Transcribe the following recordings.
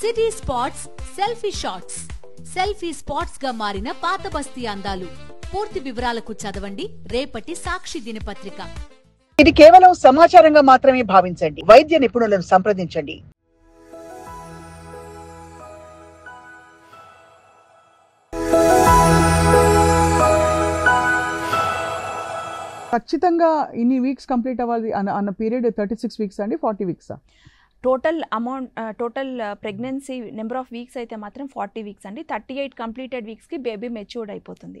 city spots selfie shots selfie spots గా మారిన పాత బస్తీ అందాలు పూర్తి వివరాలకు చదవండి రేపటి సాక్షి దినపత్రిక ఇది కేవలం సమాచారంగా మాత్రమే భావించండి వైద్య నిపుణులను సంప్రదించండి ఖచ్చితంగా ఇన్ని వీక్స్ కంప్లీట్ అవ్వాలి అన్న పీరియడ్ థర్టీ సిక్స్ వీక్స్ అండి ఫార్టీ వీక్సా total amount total pregnancy number of weeks అయితే మాత్రం ఫార్టీ వీక్స్ అండి థర్టీ ఎయిట్ కంప్లీటెడ్ వీక్స్ కి బేబీ మెచ్యూర్డ్ అయిపోతుంది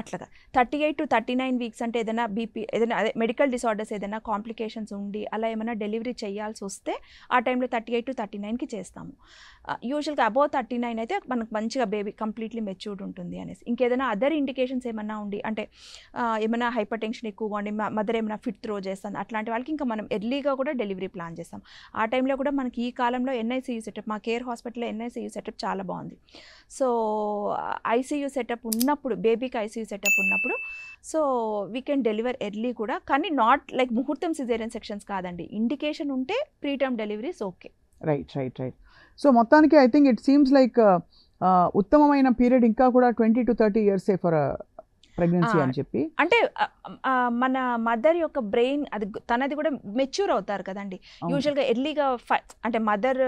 అట్లా thirty eight to thirty nine weeks అంటే ఏదైనా బీపీ ఏదైనా అదే మెడికల్ డిసార్డర్స్ ఏదైనా కాంప్లికేషన్స్ ఉండి అలా ఏమైనా డెలివరీ చేయాల్సి వస్తే ఆ టైంలో థర్టీ ఎయిట్ టు థర్టీ నైన్కి చేస్తాము యూజువల్గా అబౌవ్ థర్టీ నైన్ అయితే మనకు మంచిగా బేబీ కంప్లీట్లీ మెచ్యూర్డ్ ఉంటుంది అనేసి ఇంకేదైనా అదర్ ఇండికేషన్స్ ఏమైనా ఉండి అంటే ఏమైనా హైపర్ టెన్షన్ ఎక్కువగా ఉండి మదర్ ఏమైనా ఫిట్ త్రో చేస్తుంది అట్లాంటి వాళ్ళకి ఇంకా మనం ఎర్లీగా కూడా డెలివరీ ప్లాన్ చేస్తాం ఆ టైంలో కూడా మనకి ఈ కాలంలో ఎన్ఐసీయూ సెటప్ మా కేర్ హాస్పిటల్లో ఎన్ఐసీయూ సెటప్ చాలా బాగుంది సో ఐసీయూ సెటప్ ఉన్నప్పుడు బేబీకి ఐసీయూ సెటప్ ఉన్నప్పుడు so we can deliver early కూడా కానీ నాట్ లైక్ ముహూర్తం సిజేరియన్ సెక్షన్స్ కాదండి ఇండికేషన్ ఉంటే preterm deliveries okay right right right so మొత్తానికి I think it seems like ఉత్తమమైన పీరియడ్ ఇంకా కూడా ట్వంటీ టు థర్టీ ఇయర్సే ఫర్ ప్రెగ్నెన్సీ అని చెప్పి అంటే మన మదర్ యొక్క బ్రెయిన్ అది తనది కూడా మెచ్యూర్ అవుతారు కదండి యూజువల్ గా ఎర్లీగా అంటే మదర్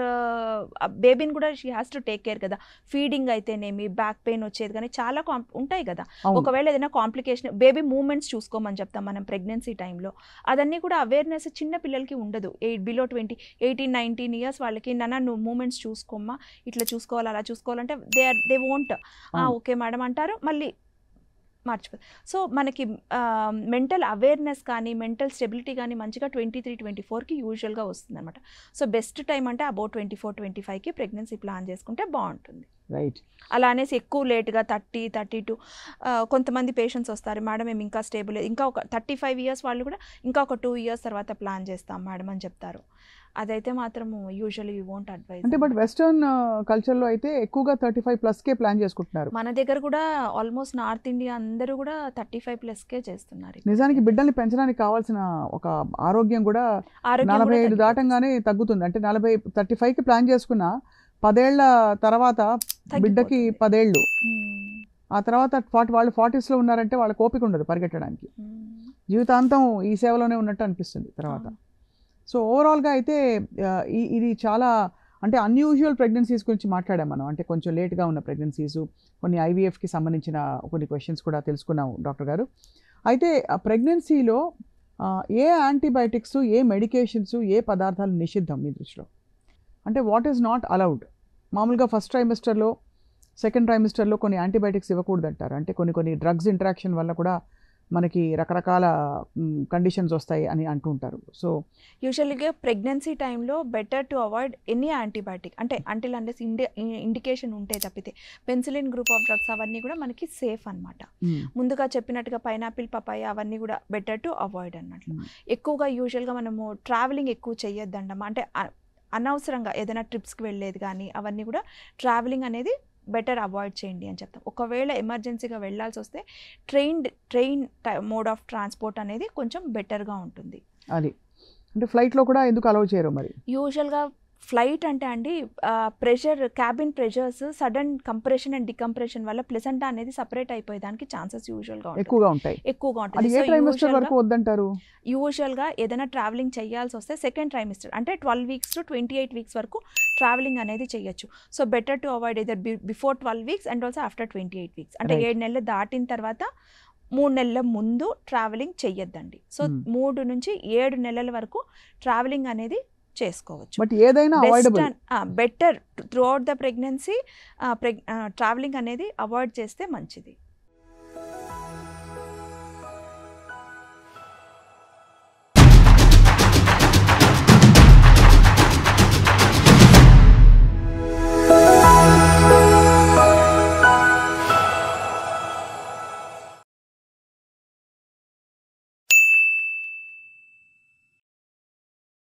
బేబీని కూడా she has to take care కదా ఫీడింగ్ అయితేనేమి బ్యాక్ పెయిన్ వచ్చేది కానీ చాలా ఉంటాయి కదా ఒకవేళ ఏదైనా కాంప్లికేషన్ బేబీ మూమెంట్స్ చూసుకోమని చెప్తాం మనం ప్రెగ్నెన్సీ టైంలో అదన్నీ కూడా అవేర్నెస్ చిన్న పిల్లలకి ఉండదు age below twenty eighteen nineteen years వాళ్ళకి నన్న నువ్వు మూమెంట్స్ చూసుకోమ్మా ఇట్లా చూసుకోవాలి అలా చూసుకోవాలంటే they are they won't okay madam అంటారు మళ్ళీ మార్చిపోదు సో మనకి మెంటల్ అవేర్నెస్ కానీ మెంటల్ స్టెబిలిటీ కానీ మంచిగా ట్వంటీ త్రీ ట్వంటీ ఫోర్కి యూజువల్గా వస్తుంది అనమాట సో బెస్ట్ టైం అంటే అబౌట్ ట్వంటీ ఫోర్ ట్వంటీ ఫైవ్కి ప్రెగ్నెన్సీ ప్లాన్ చేసుకుంటే బాగుంటుంది రైట్ అలా అనేసి ఎక్కువ లేట్గా థర్టీ థర్టీ టూ కొంతమంది పేషెంట్స్ వస్తారు మేడం మేము ఇంకా స్టేబుల్ ఇంకా ఒక థర్టీ ఫైవ్ ఇయర్స్ వాళ్ళు కూడా ఇంకా ఒక టూ ఇయర్స్ తర్వాత ప్లాన్ చేస్తాం మేడం అని చెప్తారు అదైతే మాత్రము యూజువల్లీ యూ వోంట్ అడ్వైజ్ అంటే బట్ వెస్టర్న్ కల్చర్లో అయితే ఎక్కువగా థర్టీ ఫైవ్ ప్లస్కే ప్లాన్ చేసుకుంటున్నారు మన దగ్గర కూడా ఆల్మోస్ట్ నార్త్ ఇండియా అందరూ కూడా థర్టీ ఫైవ్ ప్లస్కే చేస్తున్నారు నిజానికి బిడ్డల్ని పెంచడానికి కావాల్సిన ఒక ఆరోగ్యం కూడా నలభై ఐదు దాటంగానే తగ్గుతుంది అంటే నలభై థర్టీ ఫైవ్కి ప్లాన్ చేసుకున్న పదేళ్ల తర్వాత బిడ్డకి పదేళ్ళు ఆ తర్వాత ఫార్టీ వాళ్ళు ఫార్టీస్లో ఉన్నారంటే వాళ్ళ కోపిక ఉండదు పరిగెట్టడానికి జీవితాంతం ఈ సేవలోనే ఉన్నట్టు అనిపిస్తుంది తర్వాత సో ఓవరాల్గా అయితే ఇది చాలా అంటే అన్యూజువల్ ప్రెగ్నెన్సీస్ గురించి మాట్లాడాం మనం అంటే కొంచెం లేట్గా ఉన్న ప్రెగ్నెన్సీస్ కొన్ని ఐవీఎఫ్కి సంబంధించిన కొన్ని క్వశ్చన్స్ కూడా తెలుసుకున్నాము డాక్టర్ గారు అయితే ప్రెగ్నెన్సీలో ఏ యాంటీబయాటిక్స్ ఏ మెడికేషన్స్ ఏ పదార్థాలు నిషిద్ధం మీ దృష్టిలో అంటే వాట్ ఈస్ నాట్ అలౌడ్ మామూలుగా ఫస్ట్ ట్రైమిస్టర్లో సెకండ్ ట్రైమిస్టర్లో కొన్ని యాంటీబయాటిక్స్ ఇవ్వకూడదు అంటారు అంటే కొన్ని కొన్ని డ్రగ్స్ ఇంటరాక్షన్ వల్ల కూడా మనకి రకరకాల కండిషన్స్ వస్తాయి అని అంటుంటారు సో యూజువల్గా ప్రెగ్నెన్సీ టైంలో better to avoid any antibiotic అంటే అంటిల్ అండర్స్ ఇండికేషన్ ఉంటే తప్పితే పెన్సిలిన్ గ్రూప్ ఆఫ్ డ్రగ్స్ అవన్నీ కూడా మనకి సేఫ్ అనమాట ముందుగా చెప్పినట్టుగా పైనాపిల్ పపాయ అవన్నీ కూడా బెటర్ టు అవాయిడ్ అన్నట్లు ఎక్కువగా యూజువల్గా మనము ట్రావెలింగ్ ఎక్కువ చేయొద్దండమ్మా అంటే అనవసరంగా ఏదైనా ట్రిప్స్కి వెళ్ళేది కానీ అవన్నీ కూడా ట్రావెలింగ్ అనేది బెటర్ అవాయిడ్ చేయండి అని చెప్తాం ఒకవేళ ఎమర్జెన్సీగా వెళ్ళాల్సి వస్తే train train mode of transport అనేది కొంచెం బెటర్గా ఉంటుంది అది అంటే ఫ్లైట్లో కూడా ఎందుకు అలౌ చేయరు మరి యూజువల్గా ఫ్లైట్ అంటే అండి pressure cabin pressures sudden compression and decompression వల్ల ప్లెసెంటా అనేది సపరేట్ అయిపోయేదానికి ఛాన్సెస్ యూజువల్గా ఎక్కువగా ఉంటాయి ఎక్కువగా ఉంటాయి యూజువల్గా ఏదైనా ట్రావెలింగ్ చేయాల్సి వస్తే సెకండ్ ట్రైమిస్టర్ అంటే twelve weeks to twenty eight weeks వరకు ట్రావెలింగ్ అనేది చేయొచ్చు so better to avoid either before twelve weeks and also after twenty eight weeks అంటే ఏడు నెలలు దాటిన తర్వాత మూడు నెలల ముందు ట్రావెలింగ్ చెయ్యొద్దండి సో మూడు నుంచి ఏడు నెలల వరకు ట్రావెలింగ్ అనేది చేసుకోవచ్చు బట్ ఏదైనా better throughout the pregnancy travelling అనేది అవాయిడ్ చేస్తే మంచిది